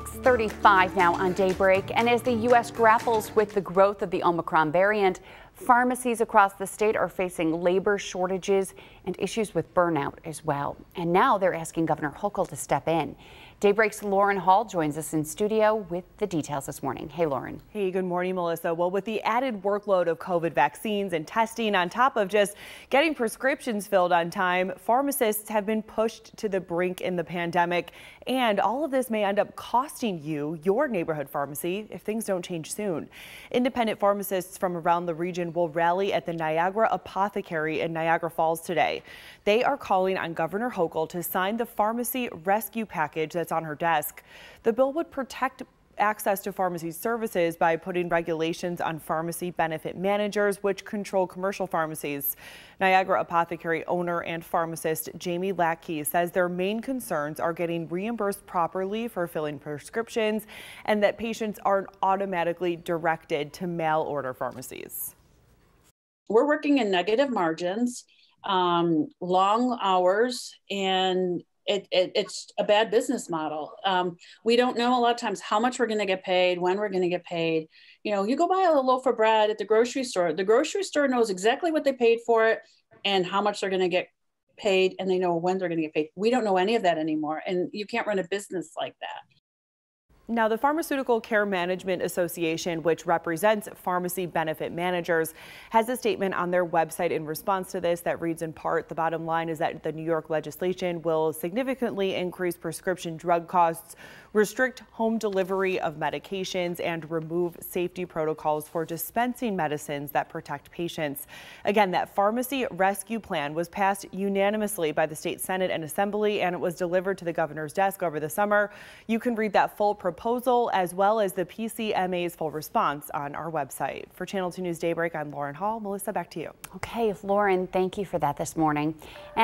6.35 now on Daybreak, and as the U.S. grapples with the growth of the Omicron variant, Pharmacies across the state are facing labor shortages and issues with burnout as well. And now they're asking Governor Hochul to step in. Daybreak's Lauren Hall joins us in studio with the details this morning. Hey, Lauren. Hey, good morning, Melissa. Well, with the added workload of COVID vaccines and testing on top of just getting prescriptions filled on time, pharmacists have been pushed to the brink in the pandemic. And all of this may end up costing you your neighborhood pharmacy if things don't change soon. Independent pharmacists from around the region will rally at the Niagara Apothecary in Niagara Falls today. They are calling on Governor Hochul to sign the pharmacy rescue package that's on her desk. The bill would protect access to pharmacy services by putting regulations on pharmacy benefit managers, which control commercial pharmacies. Niagara Apothecary owner and pharmacist Jamie Lackey says their main concerns are getting reimbursed properly for filling prescriptions and that patients aren't automatically directed to mail order pharmacies we're working in negative margins, um, long hours, and it, it, it's a bad business model. Um, we don't know a lot of times how much we're going to get paid, when we're going to get paid. You know, you go buy a loaf of bread at the grocery store, the grocery store knows exactly what they paid for it and how much they're going to get paid, and they know when they're going to get paid. We don't know any of that anymore. And you can't run a business like that. Now, the Pharmaceutical Care Management Association, which represents pharmacy benefit managers, has a statement on their website in response to this that reads in part The bottom line is that the New York legislation will significantly increase prescription drug costs, restrict home delivery of medications, and remove safety protocols for dispensing medicines that protect patients. Again, that pharmacy rescue plan was passed unanimously by the state Senate and Assembly, and it was delivered to the governor's desk over the summer. You can read that full proposal proposal as well as the PCMA's full response on our website. For Channel 2 News Daybreak, I'm Lauren Hall. Melissa, back to you. Okay, Lauren, thank you for that this morning. And